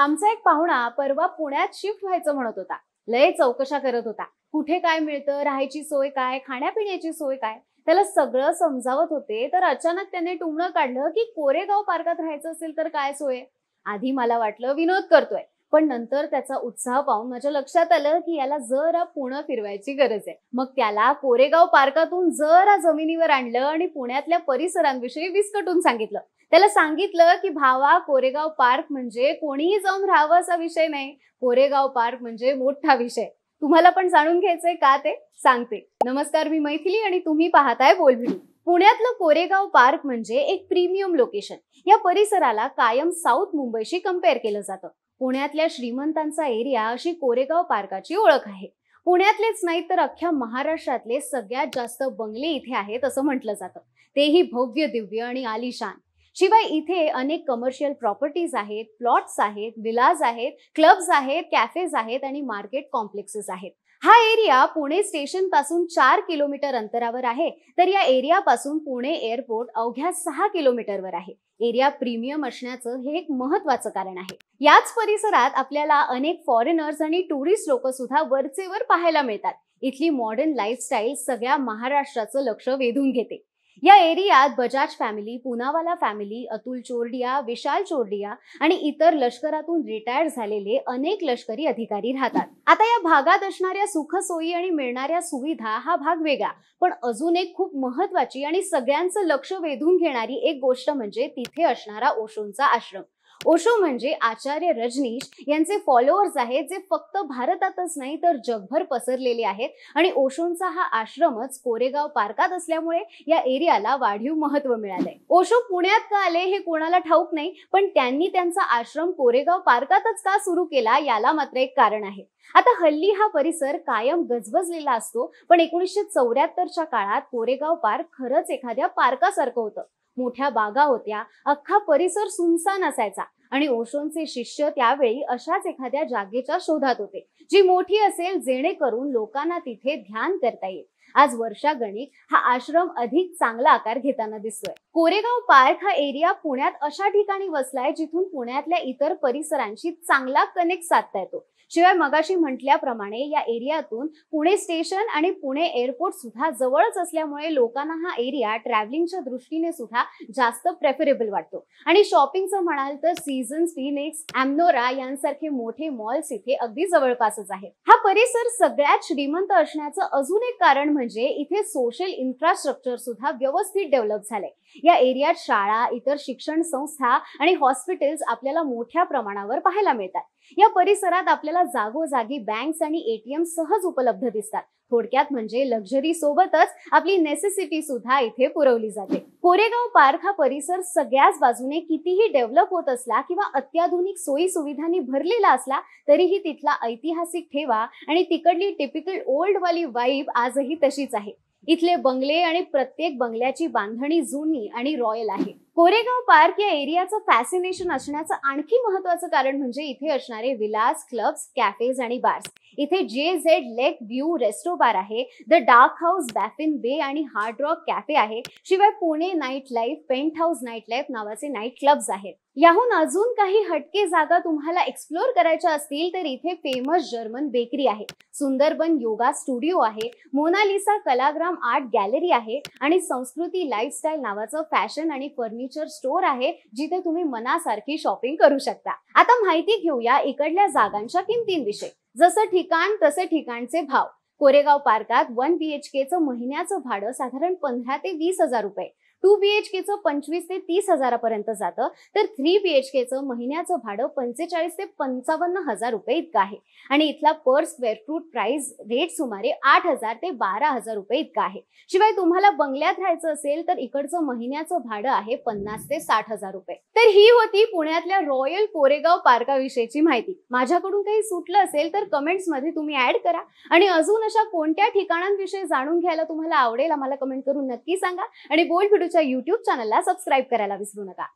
आमचा एक पाहुणा परवा पुण्यात शिफ्ट व्हायचं म्हणत होता लय चौकशा करत होता कुठे काय मिळतं राहायची सोय काय खाण्यापिण्याची सोय काय त्याला सगळं समजावत होते तर अचानक त्याने टुमणं काढलं की कोरेगाव पार्कात राहायचं असेल तर काय सोय आधी मला वाटलं विनोद करतोय पण नंतर त्याचा उत्साह पाहून माझ्या लक्षात आलं की याला जरा पुणे फिरवायची गरज आहे मग त्याला कोरेगाव पार्कातून जरा जमिनीवर आणलं आणि पुण्यातल्या परिसरांविषयी विस्कटून सांगितलं त्याला सांगितलं की भावा कोरेगाव पार्क म्हणजे कोणीही जाऊन राहावं असा विषय नाही कोरेगाव पार्क म्हणजे मोठा विषय तुम्हाला पण जाणून घ्यायचंय का ते सांगते नमस्कार मी मैथिली आणि तुम्ही पाहताय बोलभिडी पुण्यातलं कोरेगाव पार्क म्हणजे एक प्रीमियम लोकेशन या परिसराला कायम साऊथ मुंबईशी कम्पेअर केलं जातं पुण्यातल्या श्रीमंतांचा एरिया अशी कोरेगाव पार्काची ओळख आहे पुण्यातलेच नाही तर अख्ख्या महाराष्ट्रातले सगळ्यात जास्त बंगले इथे आहेत असं म्हटलं जातं तेही भव्य दिव्य आणि आलिशान शिवाय इथे अनेक कमर्शियल प्रॉपर्टीज आहेत प्लॉट्स आहेत विलाज आहेत क्लब्स आहेत कॅफेज आहेत आणि मार्केट कॉम्प्लेक्सेस आहेत हा एरिया पुणे स्टेशन पासून चार किलोमीटर अंतरावर आहे तर या एरिया पासून पुणे एअरपोर्ट अवघ्या सहा किलोमीटरवर आहे एरिया प्रीमियम असण्याचं हे एक महत्वाचं कारण आहे याच परिसरात आपल्याला अनेक फॉरेनर्स आणि टुरिस्ट लोक सुद्धा वरचेवर पाहायला मिळतात इथली मॉडर्न लाईफस्टाईल सगळ्या महाराष्ट्राचं लक्ष वेधून घेते या एरियात बजाज फॅमिली पुनावाला फॅमिली अतुल चोरडिया विशाल चोरडिया आणि इतर लष्करातून रिटायर्ड झालेले अनेक लष्करी अधिकारी राहतात आता या भागात असणाऱ्या सुखसोयी आणि मिळणाऱ्या सुविधा हा भाग वेगळा पण अजून एक खूप महत्वाची आणि सगळ्यांचं लक्ष वेधून घेणारी एक गोष्ट म्हणजे तिथे असणारा ओशोंचा आश्रम ओशो म्हणजे आचार्य रजनीश यांचे फॉलोअर्स आहेत जे फक्त भारतातच नाही तर जगभर पसरलेले आहेत आणि ओशोंचा हा आश्रमच कोरेगाव पार्कात असल्यामुळे या एरियाला वाढीव महत्व मिळालंय ओशो पुण्यात का आले हे कोणाला ठाऊक नाही पण त्यांनी त्यांचा आश्रम कोरेगाव पार्कातच का सुरू केला याला मात्र एक कारण आहे आता हल्ली हा परिसर कायम गजबजलेला असतो पण एकोणीसशे चौऱ्याहत्तरच्या काळात कोरेगाव पार्क खरंच एखाद्या पार्कासारखं होतं मोठ्या बागा होत्या अख्खा परिसर सुनसान असायचा आणि ओशोंचे शिष्य त्यावेळी अशाच एखाद्या जागेच्या शोधात होते जी मोठी असेल जेणेकरून लोकांना तिथे ध्यान करता येईल आज वर्षा गणिक हा आश्रम अधिक चांगला आकार घेताना दिसतोय कोरेगाव पार्क हा एरिया पुण्यात अशा ठिकाणी वसलाय जिथून पुण्यातल्या इतर परिसरांशी चांगला कनेक्ट साधता येतो शिवाय मगाशी म्हटल्याप्रमाणे या एरियातून पुणे स्टेशन आणि पुणे एअरपोर्ट सुद्धा जवळच असल्यामुळे लोकांना हा एरिया ट्रॅव्हलिंगच्या दृष्टीने सुद्धा जास्त प्रेफरेबल वाटतो आणि शॉपिंगचं म्हणाल तर सीझन फिनिक्स अॅमनोरा यांसारखे मोठे मॉल्स इथे अगदी जवळपासच आहेत हा परिसर सगळ्यात श्रीमंत असण्याचं अजून एक कारण म्हणजे इथे सोशल इन्फ्रास्ट्रक्चर सुद्धा व्यवस्थित डेव्हलप झाले या एरियात शाळा इतर शिक्षण संस्था आणि हॉस्पिटल्स आपल्याला मोठ्या प्रमाणावर पाहायला मिळतात या परिसरात आपल्याला आपल्याला जागोजागी बँक्स आणि एटीएम सहज उपलब्ध दिसतात थोडक्यात म्हणजे लक्झरी सोबतच आपली नेसेसिटी सुद्धा इथे पुरवली जाते कोरेगाव पार्क हा परिसर सगळ्याच बाजूने कितीही डेव्हलप होत असला किंवा अत्याधुनिक सोयी सुविधांनी भरलेला असला तरीही तिथला ऐतिहासिक ठेवा आणि तिकडली टिपिकल ओल्ड वाली वाईब आजही तशीच आहे इथले बंगले आणि प्रत्येक बंगल्याची बांधणी जुनी आणि रॉयल आहे कोरेगाव पार्क या एरियाचं फॅसिनेशन असण्याचं आणखी महत्वाचं कारण म्हणजे इथे असणारे विलास क्लब्स कॅफेज आणि बार्स इथे जे Z lake view resto bar आहे द डार्क हाऊस बॅफिन बे आणि हार्ड रॉक कॅफे आहे शिवाय Pune night life paint house night life नावाचे नाईट क्लब्स आहेत याहून अजून काही हटके जागा तुम्हाला एक्सप्लोर करायच्या असतील तर इथे फेमस जर्मन बेकरी आहे सुंदरबन योगा स्टुडिओ आहे मोनालिसा कलाग्राम आर्ट गॅलरी आहे आणि संस्कृती लाईफस्टाईल नावाचं फॅशन आणि फर्निचर फर्निचर स्टोर आहे जिथे तुम्ही मनासारखी शॉपिंग करू शकता आता माहिती घेऊया इकडल्या जागांच्या किमतींविषयी जसं ठिकाण तसे ठिकाणचे भाव कोरेगाव पार्कात वन बी एच केचं महिन्याचं भाडं साधारण पंधरा ते वीस हजार रुपये टू बी एच केचं पंचवीस ते तीस हजारापर्यंत जातं तर थ्री बी एच केचं महिन्याचं भाडं पंचेचाळीस ते पंचावन्न हजार रुपये इतकं आहे आणि इथला per square foot price rate सुमारे आठ हजार ते बारा हजार रुपये इतका आहे शिवाय तुम्हाला बंगल्यात राहायचं असेल तर इकडचं महिन्याचं भाडं आहे पन्नास ते साठ हजार रुपये तर ही होती पुण्यातल्या रॉयल कोरेगाव पार्काविषयीची माहिती माझ्याकडून काही सुटलं असेल तर मध्ये तुम्ही ऍड करा आणि अजून अशा कोणत्या ठिकाणांविषयी जाणून घ्यायला तुम्हाला आवडेल आम्हाला कमेंट करून नक्की सांगा आणि बोल यूट्यूब युट्यूब चॅनलला सबस्क्राईब करायला विसरू नका